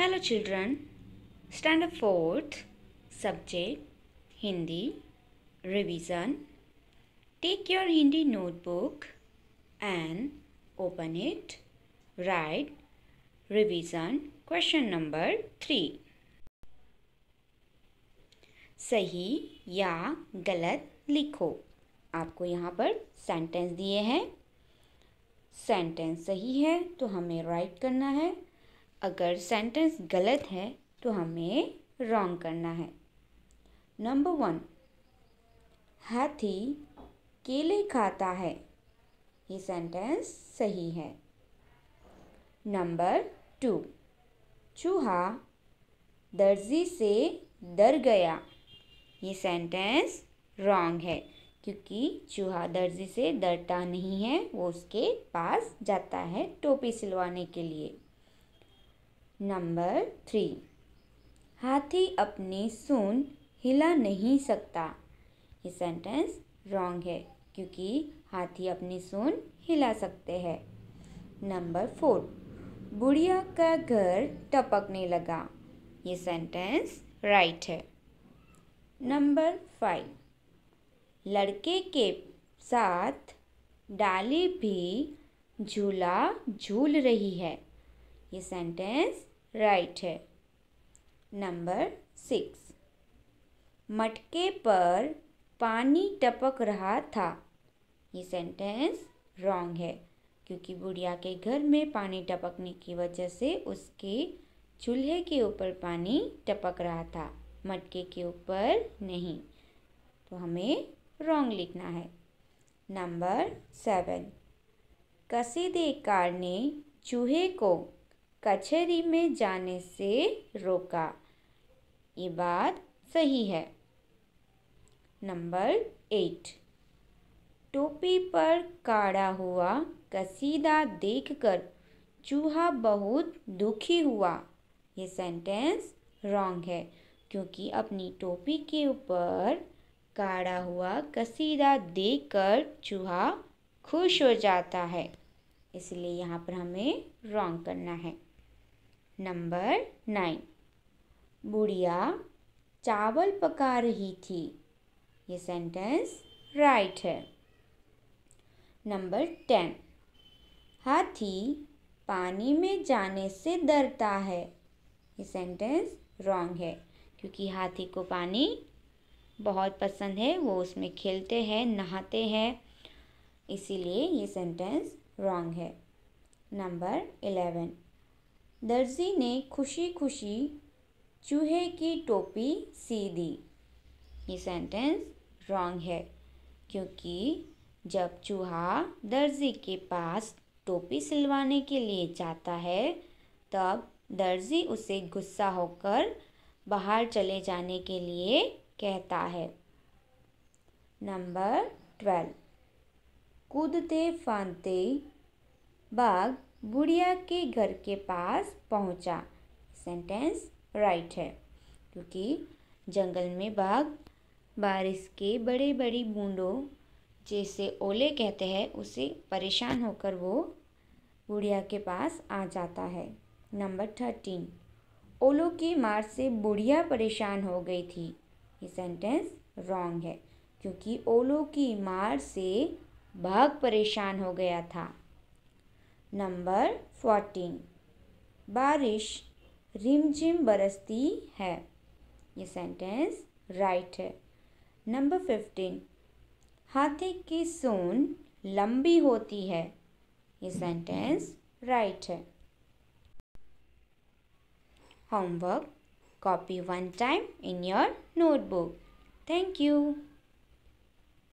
hello children standard fourth subject Hindi revision take your Hindi notebook and open it write revision question number three सही या गलत लिखो आपको यहाँ पर सेंटेंस दिए हैं सेंटेंस सही है तो हमें राइट करना है अगर सेंटेंस गलत है तो हमें रॉन्ग करना है नंबर वन हाथी केले खाता है ये सेंटेंस सही है नंबर टू चूहा दर्जी से डर गया ये सेंटेंस रॉन्ग है क्योंकि चूहा दर्जी से डरता नहीं है वो उसके पास जाता है टोपी सिलवाने के लिए नंबर थ्री हाथी अपनी सून हिला नहीं सकता ये सेंटेंस रॉन्ग है क्योंकि हाथी अपनी सून हिला सकते हैं नंबर फोर बुढ़िया का घर टपकने लगा ये सेंटेंस राइट है नंबर फाइव लड़के के साथ डाली भी झूला झूल रही है ये सेंटेंस राइट है नंबर सिक्स मटके पर पानी टपक रहा था ये सेंटेंस रॉन्ग है क्योंकि बुढ़िया के घर में पानी टपकने की वजह से उसके चूल्हे के ऊपर पानी टपक रहा था मटके के ऊपर नहीं तो हमें रॉन्ग लिखना है नंबर सेवन कार ने चूहे को कचहरी में जाने से रोका ये बात सही है नंबर एट टोपी पर काढ़ा हुआ कसीदा देखकर चूहा बहुत दुखी हुआ ये सेंटेंस रॉन्ग है क्योंकि अपनी टोपी के ऊपर काढ़ा हुआ कसीदा देखकर चूहा खुश हो जाता है इसलिए यहाँ पर हमें रॉन्ग करना है नंबर नाइन बुढ़िया चावल पका रही थी ये सेंटेंस राइट है नंबर टेन हाथी पानी में जाने से डरता है ये सेंटेंस रॉन्ग है क्योंकि हाथी को पानी बहुत पसंद है वो उसमें खेलते हैं नहाते हैं इसीलिए ये सेंटेंस रॉन्ग है नंबर इलेवन दर्जी ने खुशी खुशी चूहे की टोपी सी दी ये सेंटेंस रॉन्ग है क्योंकि जब चूहा दर्जी के पास टोपी सिलवाने के लिए जाता है तब दर्जी उसे गुस्सा होकर बाहर चले जाने के लिए कहता है नंबर ट्वेल्व कूदते फांदते बाघ बुढ़िया के घर के पास पहुंचा सेंटेंस राइट है क्योंकि जंगल में बाघ बारिश के बड़े बड़ी बूंदों जैसे ओले कहते हैं उसे परेशान होकर वो बुढ़िया के पास आ जाता है नंबर थर्टीन ओलों की मार से बुढ़िया परेशान हो गई थी ये सेंटेंस रॉन्ग है क्योंकि ओलों की मार से बाघ परेशान हो गया था नंबर फोर्टीन बारिश रिमझिम बरसती है ये सेंटेंस राइट है नंबर फिफ्टीन हाथी की सोन लंबी होती है ये सेंटेंस राइट है homework copy one time in your notebook thank you